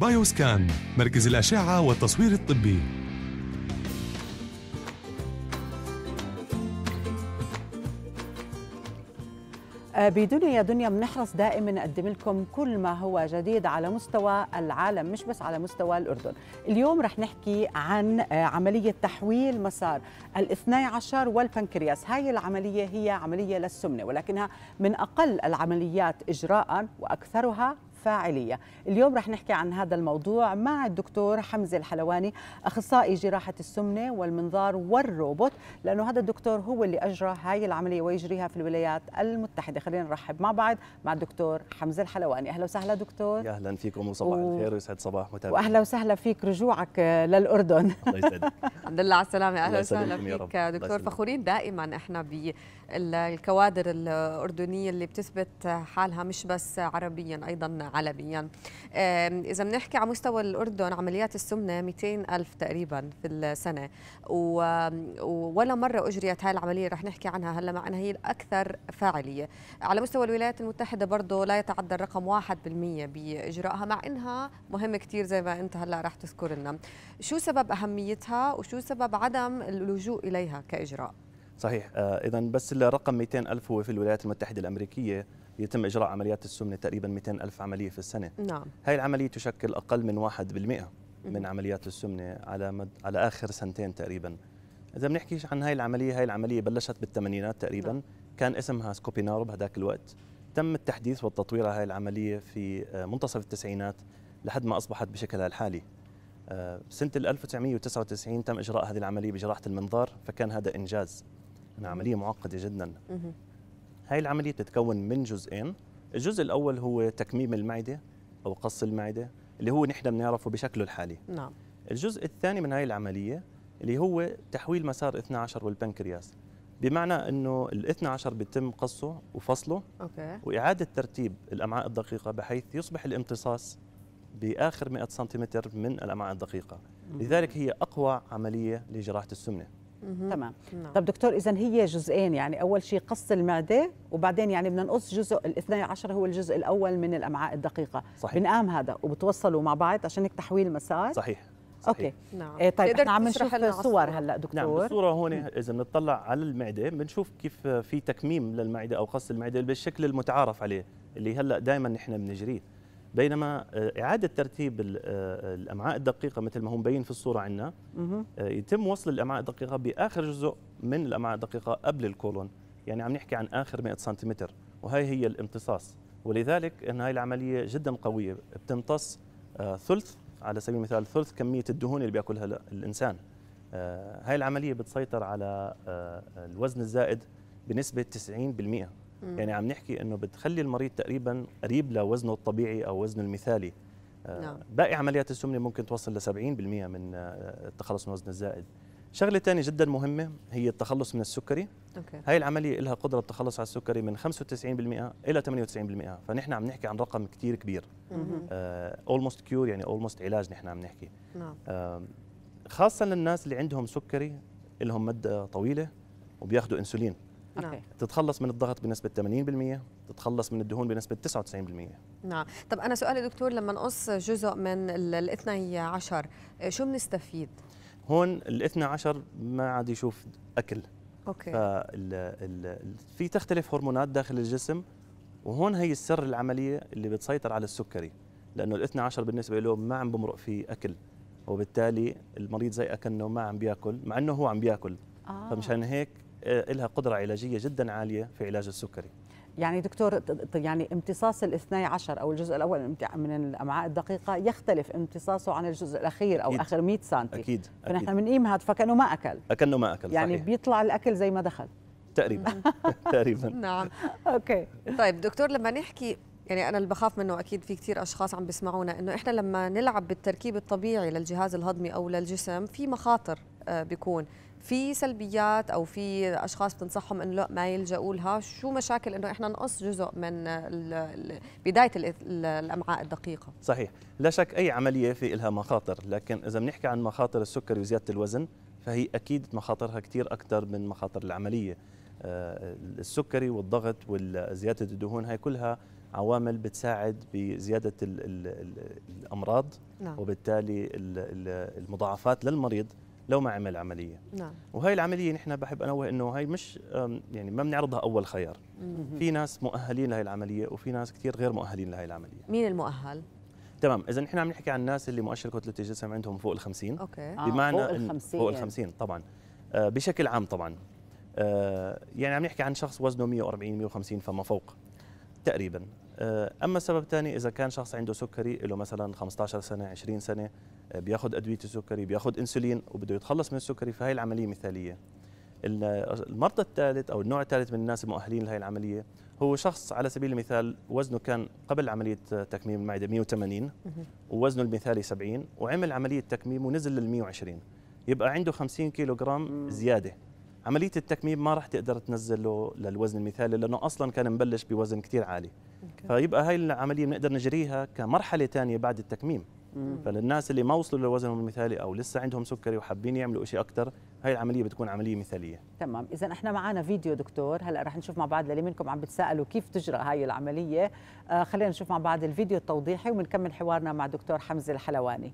بايوسكان مركز الأشعة والتصوير الطبي آه، بدنيا دنيا بنحرص دائما نقدم لكم كل ما هو جديد على مستوى العالم مش بس على مستوى الأردن اليوم رح نحكي عن آه، عملية تحويل مسار الاثني عشر والبنكرياس هاي العملية هي عملية للسمنة ولكنها من أقل العمليات إجراء وأكثرها الفاعلية اليوم رح نحكي عن هذا الموضوع مع الدكتور حمزة الحلواني أخصائي جراحة السمنة والمنظار والروبوت لأنه هذا الدكتور هو اللي أجرى هاي العملية ويجريها في الولايات المتحدة خلينا نرحب مع بعض مع الدكتور حمزة الحلواني أهلا وسهلا دكتور يا أهلا فيكم وصباح و... الخير ويسعد صباح متابعين وأهلا وسهلا فيك رجوعك آه، للأردن الله يسعدك الحمد لله على السلامة أهلا وسهلا فيك دكتور فخورين دائما إحنا بالكوادر الأردنية اللي بتثبت حالها مش بس عربيا أيضا عالميا إذا بنحكي على مستوى الأردن عمليات السمنة 200 ألف تقريبا في السنة ولا مرة أجريت هاي العملية رح نحكي عنها هلا مع أنها هي الأكثر فاعلية على مستوى الولايات المتحدة برضه لا يتعدى الرقم 1% بإجرائها مع أنها مهمة كثير زي ما أنت هلا رح تذكر لنا شو سبب أهميتها وشو سبب عدم اللجوء إليها كإجراء؟ صحيح آه اذا بس الرقم 200 الف هو في الولايات المتحده الامريكيه يتم إجراء عمليات السمنة تقريبا 200 ألف عملية في السنة نعم هاي العملية تشكل أقل من 1% من عمليات السمنة على مد... على آخر سنتين تقريبا إذا بنحكي عن هاي العملية هاي العملية بلشت بالثمانينات تقريبا نعم. كان اسمها سكوبينار بهداك الوقت تم التحديث والتطوير على هاي العملية في آه، منتصف التسعينات لحد ما أصبحت بشكلها الحالي آه، سنة 1999 تم إجراء هذه العملية بجراحة المنظار فكان هذا إنجاز عملية معقدة جدا هاي العملية بتتكون من جزئين الجزء الأول هو تكميم المعدة أو قص المعدة اللي هو نحن بنعرفه بشكله الحالي نعم الجزء الثاني من هاي العملية اللي هو تحويل مسار 12 والبنكرياس بمعنى انه ال 12 بيتم قصه وفصله أوكي. واعاده ترتيب الامعاء الدقيقه بحيث يصبح الامتصاص باخر 100 سنتيمتر من الامعاء الدقيقه لذلك هي اقوى عمليه لجراحه السمنه تمام نعم. طب دكتور اذا هي جزئين يعني اول شيء قص المعده وبعدين يعني بدنا نقص جزء ال12 هو الجزء الاول من الامعاء الدقيقه صحيح بنقام هذا وبتوصلوا مع بعض عشان هيك تحويل مسار صحيح صحيح. اوكي نعم إيه طيب احنا عم نشوف الصور هلا نعم، دكتور نعم الصوره هون اذا بنطلع على المعده بنشوف كيف في تكميم للمعده او قص المعده بالشكل المتعارف عليه اللي هلا دائما نحن بنجريه بينما آه، إعادة ترتيب آه، الأمعاء الدقيقة مثل ما هو مبين في الصورة عندنا آه، يتم وصل الأمعاء الدقيقة بآخر جزء من الأمعاء الدقيقة قبل الكولون يعني عم نحكي عن آخر 100 سنتيمتر وهي هي الامتصاص ولذلك أن هاي العملية جدا قوية بتمتص ثلث على سبيل المثال ثلث كمية الدهون اللي بياكلها الإنسان هاي العملية بتسيطر على الوزن الزائد بنسبة 90% مم. يعني عم نحكي انه بتخلي المريض تقريبا قريب لوزنه الطبيعي او وزنه المثالي آه، نعم. باقي عمليات السمنه ممكن توصل ل 70% من آه، التخلص من الوزن الزائد شغله ثانيه جدا مهمه هي التخلص من السكري أوكي. هاي العمليه لها قدره التخلص على السكري من 95% الى 98% فنحن عم نحكي عن رقم كثير كبير اولموست آه، كيور يعني اولموست علاج نحن عم نحكي نعم. خاصه للناس اللي عندهم سكري لهم مده طويله وبياخذوا انسولين نعم. تتخلص من الضغط بنسبة 80% تتخلص من الدهون بنسبة 99% نعم طب أنا سؤالي دكتور لما نقص جزء من الاثني عشر شو بنستفيد؟ هون الاثنى عشر ما عاد يشوف أكل أوكي فال... في تختلف هرمونات داخل الجسم وهون هي السر العملية اللي بتسيطر على السكري لأنه الاثنى عشر بالنسبة له ما عم بمرق فيه أكل وبالتالي المريض زي أكنه ما عم بياكل مع أنه هو عم بياكل آه. فمشان هيك آه، لها قدره علاجيه جدا عاليه في علاج السكري يعني دكتور يعني امتصاص الاثني عشر او الجزء الاول من الامعاء الدقيقه يختلف امتصاصه عن الجزء الاخير او أكيد. اخر 100 سم اكيد فنحن بنقيم هذا فكانه ما اكل كانه ما اكل يعني صحيح. بيطلع الاكل زي ما دخل تقريبا تقريبا نعم اوكي طيب دكتور لما نحكي يعني انا اللي بخاف منه اكيد في كثير اشخاص عم بيسمعونا انه احنا لما نلعب بالتركيب الطبيعي للجهاز الهضمي او للجسم في مخاطر آه، بيكون في سلبيات او في اشخاص بتنصحهم انه لا ما يلجؤوا لها شو مشاكل انه احنا نقص جزء من بدايه الامعاء الدقيقه صحيح لا شك اي عمليه في لها مخاطر لكن اذا بنحكي عن مخاطر السكري وزياده الوزن فهي اكيد مخاطرها كثير اكثر من مخاطر العمليه آه، السكري والضغط وزياده الدهون هاي كلها عوامل بتساعد بزياده الـ الـ الـ الامراض نعم. وبالتالي المضاعفات للمريض لو ما عمل عمليه نعم وهي العمليه نحن بحب انوه انه هي مش يعني ما بنعرضها اول خيار في ناس مؤهلين لهي العمليه وفي ناس كثير غير مؤهلين لهي العمليه مين المؤهل تمام اذا نحن عم نحكي عن الناس اللي مؤشر كتله الجسم عندهم فوق ال 50 اوكي آه، بمعنى آه فوق ال 50 فوق ال 50 طبعا آه بشكل عام طبعا آه يعني عم نحكي عن شخص وزنه 140 150 فما فوق تقريبا آه، اما السبب الثاني اذا كان شخص عنده سكري له مثلا 15 سنه 20 سنه آه، بياخذ ادويه السكري بياخذ انسولين وبده يتخلص من السكري فهي العمليه مثاليه المرضى الثالث او النوع الثالث من الناس المؤهلين لهي العمليه هو شخص على سبيل المثال وزنه كان قبل عمليه تكميم المعده 180 ووزنه المثالي 70 وعمل عمليه تكميم ونزل لل 120 يبقى عنده 50 كيلو جرام زياده عمليه التكميم ما راح تقدر تنزله للوزن المثالي لانه اصلا كان مبلش بوزن كثير عالي فيبقى هاي العمليه بنقدر نجريها كمرحله ثانيه بعد التكميم فللناس اللي ما وصلوا لوزنهم المثالي او لسه عندهم سكري وحابين يعملوا شيء اكثر هاي العمليه بتكون عمليه مثاليه تمام اذا احنا معنا فيديو دكتور هلا رح نشوف مع بعض للي منكم عم بتسالوا كيف تجرى هاي العمليه آه خلينا نشوف مع بعض الفيديو التوضيحي وبنكمل حوارنا مع دكتور حمزه الحلواني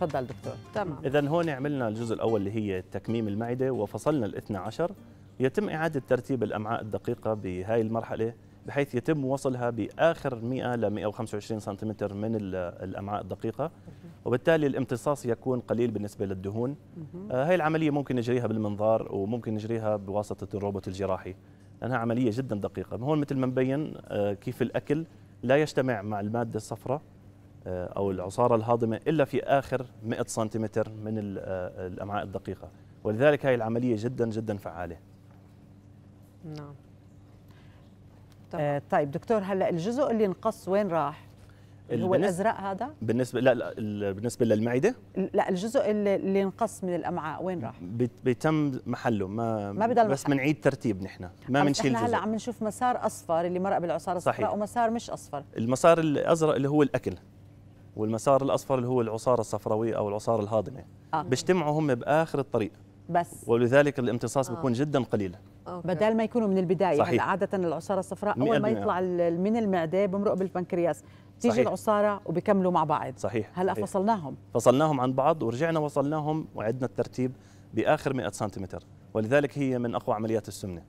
تفضل دكتور تمام اذا هون عملنا الجزء الاول اللي هي تكميم المعده وفصلنا الاثنى عشر يتم اعاده ترتيب الامعاء الدقيقه بهاي المرحله بحيث يتم وصلها باخر 100 ل 125 سنتيمتر من الامعاء الدقيقه وبالتالي الامتصاص يكون قليل بالنسبه للدهون آه، هاي العمليه ممكن نجريها بالمنظار وممكن نجريها بواسطه الروبوت الجراحي لانها عمليه جدا دقيقه هون مثل ما مبين آه، كيف الاكل لا يجتمع مع الماده الصفراء أو العصارة الهاضمة إلا في آخر 100 سنتيمتر من آه، الأمعاء الدقيقة ولذلك هاي العملية جدا جدا فعالة نعم آه، طيب دكتور هلا الجزء اللي انقص وين راح؟ اللي هو الازرق هذا؟ بالنسبه لا, لا بالنسبه للمعده؟ لا الجزء اللي, اللي انقص من الامعاء وين راح؟ بيتم محله ما ما بضل بس بنعيد ترتيب نحن ما بنشيل جزء هلا عم نشوف مسار اصفر اللي مرق بالعصاره الصفراء ومسار مش اصفر المسار الازرق اللي هو الاكل والمسار الاصفر اللي هو العصاره الصفراويه او العصاره الهاضمه آه. بيجتمعوا هم باخر الطريق بس ولذلك الامتصاص آه. بيكون جدا قليل أوكي. بدل ما يكونوا من البدايه يعني صحيح. عاده العصاره الصفراء اول ما يطلع من المعده بمرق بالبنكرياس تيجي صحيح. العصاره وبكملوا مع بعض صحيح هلا صحيح. فصلناهم فصلناهم عن بعض ورجعنا وصلناهم وعدنا الترتيب باخر 100 سنتيمتر ولذلك هي من اقوى عمليات السمنه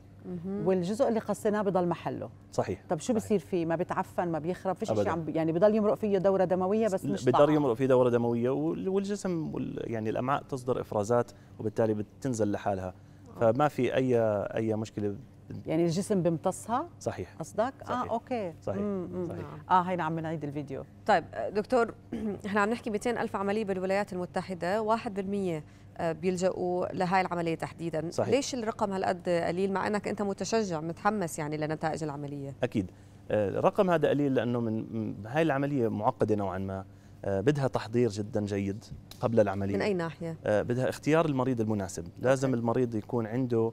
والجزء اللي قصيناه بضل محله صحيح طب شو بصير فيه ما بتعفن ما بيخرب فيش شيء عم يعني بضل يمرق فيه دوره دمويه بس مش بضل يمرق فيه دوره دمويه والجسم يعني الامعاء تصدر افرازات وبالتالي بتنزل لحالها فما في اي اي مشكله يعني الجسم بيمتصها صحيح قصدك اه اوكي صحيح, مم. صحيح. اه هينا عم نعيد الفيديو طيب دكتور احنا عم نحكي 200 الف عمليه بالولايات المتحده 1% آه، بيلجأوا لهاي العملية تحديدا صحيح. ليش الرقم هالقد قليل مع أنك أنت متشجع متحمس يعني لنتائج العملية أكيد آه، الرقم هذا قليل لأنه من هاي العملية معقدة نوعا ما آه، بدها تحضير جدا جيد قبل العملية من أي ناحية؟ بدها اختيار المريض المناسب لازم المريض يكون عنده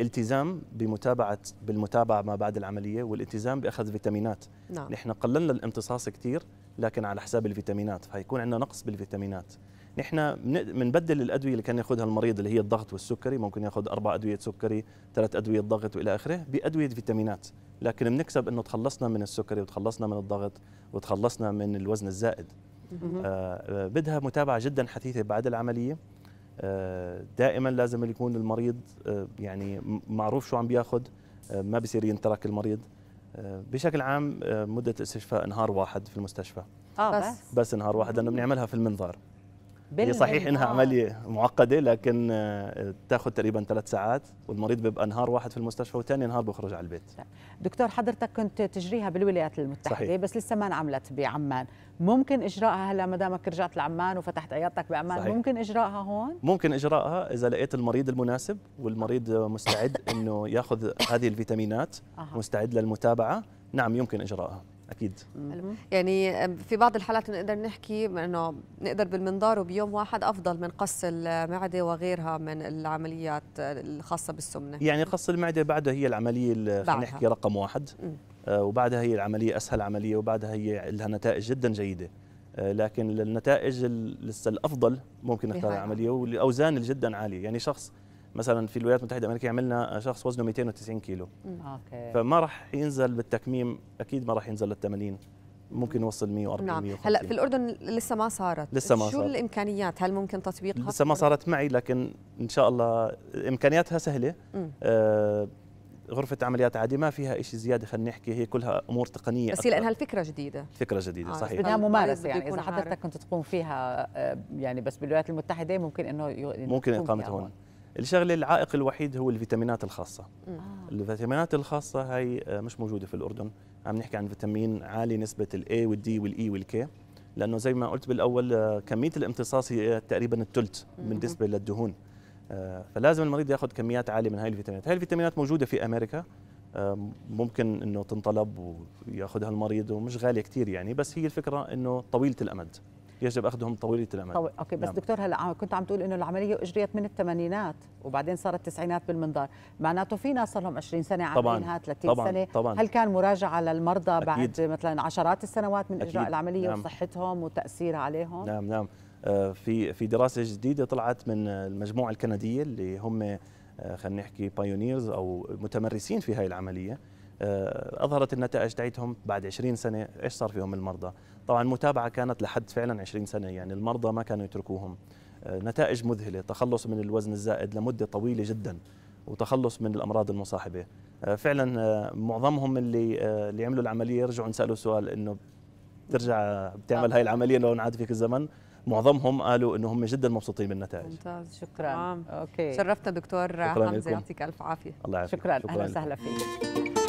التزام بمتابعة بالمتابعة ما بعد العملية والالتزام بأخذ فيتامينات نعم. نحن قللنا الامتصاص كثير لكن على حساب الفيتامينات فيكون عندنا نقص بالفيتامينات نحن بنبدل الادويه اللي كان ياخذها المريض اللي هي الضغط والسكري ممكن ياخذ اربع ادويه سكري ثلاث ادويه ضغط والى اخره بادويه فيتامينات لكن بنكسب انه تخلصنا من السكري وتخلصنا من الضغط وتخلصنا من الوزن الزائد آه،, آه بدها متابعه جدا حثيثه بعد العمليه آه دائما لازم يكون المريض آه يعني معروف شو عم بياخذ آه ما بصير ينترك المريض آه، بشكل عام آه، مده استشفاء نهار واحد في المستشفى اه بس بس نهار واحد لانه بنعملها في المنظار هي صحيح انها عمليه معقده لكن آه، تاخذ تقريبا ثلاث ساعات والمريض بيبقى نهار واحد في المستشفى وثاني نهار بخرج على البيت دكتور حضرتك كنت تجريها بالولايات المتحده صحيح. بس لسه ما انعملت بعمان ممكن اجراءها هلا ما دامك رجعت لعمان وفتحت عيادتك بعمان صحيح. ممكن اجراءها هون ممكن اجراءها اذا لقيت المريض المناسب والمريض مستعد انه ياخذ هذه الفيتامينات مستعد للمتابعه نعم يمكن اجراءها اكيد يعني في بعض الحالات نقدر نحكي انه نقدر بالمنظار وبيوم واحد افضل من قص المعده وغيرها من العمليات الخاصه بالسمنه يعني قص المعده بعدها هي العمليه اللي نحكي رقم واحد آه وبعدها هي العمليه اسهل عمليه وبعدها هي لها نتائج جدا جيده آه، لكن النتائج لسه الافضل ممكن نختار العمليه والاوزان جدا عاليه يعني شخص مثلا في الولايات المتحده الامريكيه عملنا شخص وزنه 290 كيلو اوكي فما راح ينزل بالتكميم اكيد ما راح ينزل لل 80 ممكن يوصل 140 نعم. 150 هلا في الاردن لسه ما صارت لسه ما شو صارت. الامكانيات هل ممكن تطبيقها لسه ما صارت معي لكن ان شاء الله امكانياتها سهله آه غرفة عمليات عادي ما فيها شيء زيادة خلينا نحكي هي كلها أمور تقنية بس هي لأنها الفكرة جديدة فكرة جديدة آه صحيح بدها طيب ممارسة يعني إذا حضرتك كنت تقوم فيها آه، يعني بس بالولايات المتحدة ممكن إنه ممكن إقامتها هون الشغله العائق الوحيد هو الفيتامينات الخاصه آه. الفيتامينات الخاصه هي آه، مش موجوده في الاردن عم نحكي عن فيتامين عالي نسبه الاي والدي والاي e والكي لانه زي ما قلت بالاول آه، كميه الامتصاص هي تقريبا الثلث بالنسبه للدهون آه، فلازم المريض ياخذ كميات عاليه من هاي الفيتامينات هاي الفيتامينات موجوده في امريكا ممكن انه تنطلب وياخذها المريض ومش غاليه كثير يعني بس هي الفكره انه طويله الامد يجب اخذهم طويله الامد طوي. اوكي بس نعم. دكتور هلا كنت عم تقول انه العمليه اجريت من الثمانينات وبعدين صارت التسعينات بالمنظار معناته في ناس صار لهم 20 سنه عاملينها 30 طبعاً. سنه طبعاً. هل كان مراجعه للمرضى أكيد. بعد مثلا عشرات السنوات من اجراء أكيد. العمليه نعم. وصحتهم وتاثيرها عليهم نعم نعم آه، في في دراسه جديده طلعت من المجموعه الكنديه اللي هم آه، خلينا نحكي بايونيرز او متمرسين في هاي العمليه آه، اظهرت النتائج تاعتهم بعد 20 سنه ايش صار فيهم المرضى طبعا المتابعه كانت لحد فعلا 20 سنه يعني المرضى ما كانوا يتركوهم آه، نتائج مذهله تخلص من الوزن الزائد لمده طويله جدا وتخلص من الامراض المصاحبه آه، فعلا آه، معظمهم اللي اللي عملوا العمليه رجعوا نسالوا سؤال انه بترجع بتعمل هاي العمليه لو انعاد فيك الزمن معظمهم قالوا انه هم جدا مبسوطين بالنتائج ممتاز شكرا آه. اوكي شرفتنا دكتور شكرا حمزه يعطيك الف عافيه الله يعافيك شكرا, شكرا اهلا وسهلا فيك